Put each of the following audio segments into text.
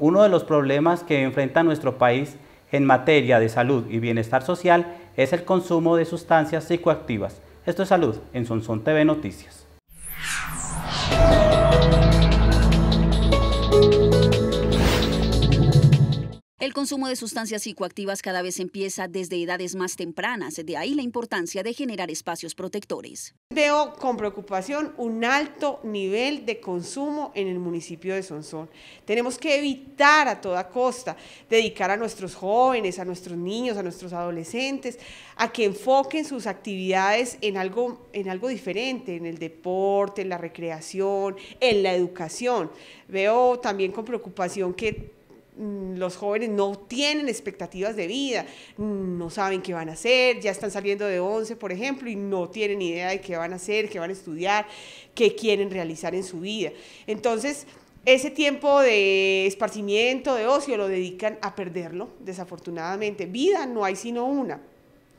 Uno de los problemas que enfrenta nuestro país en materia de salud y bienestar social es el consumo de sustancias psicoactivas. Esto es Salud en Sonson TV Noticias. consumo de sustancias psicoactivas cada vez empieza desde edades más tempranas, de ahí la importancia de generar espacios protectores. Veo con preocupación un alto nivel de consumo en el municipio de Sonsón. Tenemos que evitar a toda costa dedicar a nuestros jóvenes, a nuestros niños, a nuestros adolescentes, a que enfoquen sus actividades en algo, en algo diferente, en el deporte, en la recreación, en la educación. Veo también con preocupación que Mm, los jóvenes no tienen expectativas de vida, mm, no saben qué van a hacer, ya están saliendo de 11, por ejemplo, y no tienen idea de qué van a hacer, qué van a estudiar, qué quieren realizar en su vida. Entonces, ese tiempo de esparcimiento, de ocio, lo dedican a perderlo, desafortunadamente. Vida no hay sino una.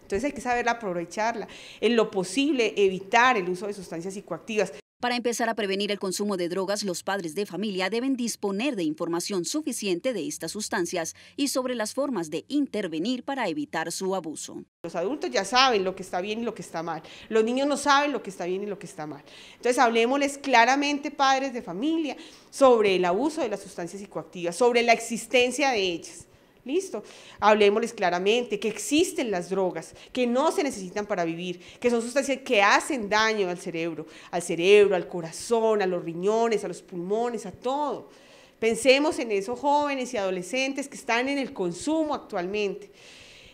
Entonces hay que saberla aprovecharla, en lo posible evitar el uso de sustancias psicoactivas. Para empezar a prevenir el consumo de drogas, los padres de familia deben disponer de información suficiente de estas sustancias y sobre las formas de intervenir para evitar su abuso. Los adultos ya saben lo que está bien y lo que está mal. Los niños no saben lo que está bien y lo que está mal. Entonces hablemosles claramente, padres de familia, sobre el abuso de las sustancias psicoactivas, sobre la existencia de ellas. Listo. Hablemosles claramente que existen las drogas, que no se necesitan para vivir, que son sustancias que hacen daño al cerebro, al cerebro, al corazón, a los riñones, a los pulmones, a todo. Pensemos en esos jóvenes y adolescentes que están en el consumo actualmente.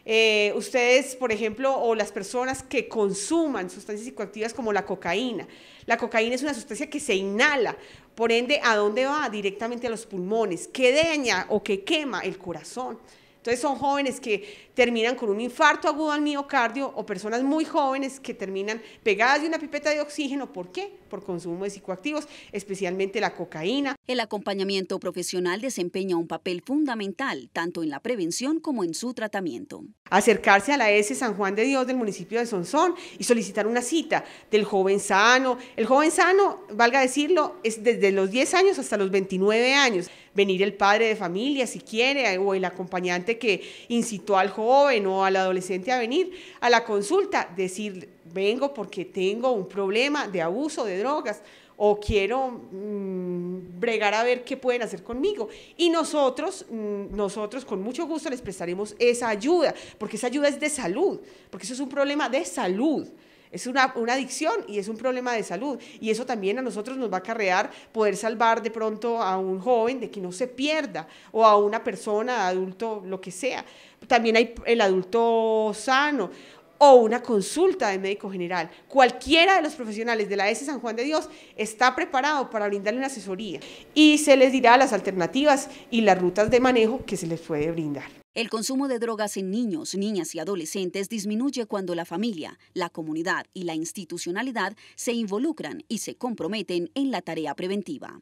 Eh, ustedes, por ejemplo, o las personas que consuman sustancias psicoactivas como la cocaína. La cocaína es una sustancia que se inhala, por ende, ¿a dónde va? Directamente a los pulmones. ¿Qué daña o qué quema el corazón? Entonces son jóvenes que terminan con un infarto agudo al miocardio o personas muy jóvenes que terminan pegadas de una pipeta de oxígeno. ¿Por qué? Por consumo de psicoactivos, especialmente la cocaína. El acompañamiento profesional desempeña un papel fundamental tanto en la prevención como en su tratamiento. Acercarse a la S San Juan de Dios del municipio de Sonsón y solicitar una cita del joven sano. El joven sano, valga decirlo, es desde los 10 años hasta los 29 años venir el padre de familia si quiere, o el acompañante que incitó al joven o al adolescente a venir a la consulta, decir, vengo porque tengo un problema de abuso de drogas o quiero mm, bregar a ver qué pueden hacer conmigo. Y nosotros, mm, nosotros con mucho gusto les prestaremos esa ayuda, porque esa ayuda es de salud, porque eso es un problema de salud. Es una, una, adicción y es un problema de salud. Y eso también a nosotros nos va a acarrear poder salvar de pronto a un joven de que no se pierda o a una persona, adulto, lo que sea. También hay el adulto sano o una consulta de médico general. Cualquiera de los profesionales de la S San Juan de Dios está preparado para brindarle una asesoría y se les dirá las alternativas y las rutas de manejo que se les puede brindar. El consumo de drogas en niños, niñas y adolescentes disminuye cuando la familia, la comunidad y la institucionalidad se involucran y se comprometen en la tarea preventiva.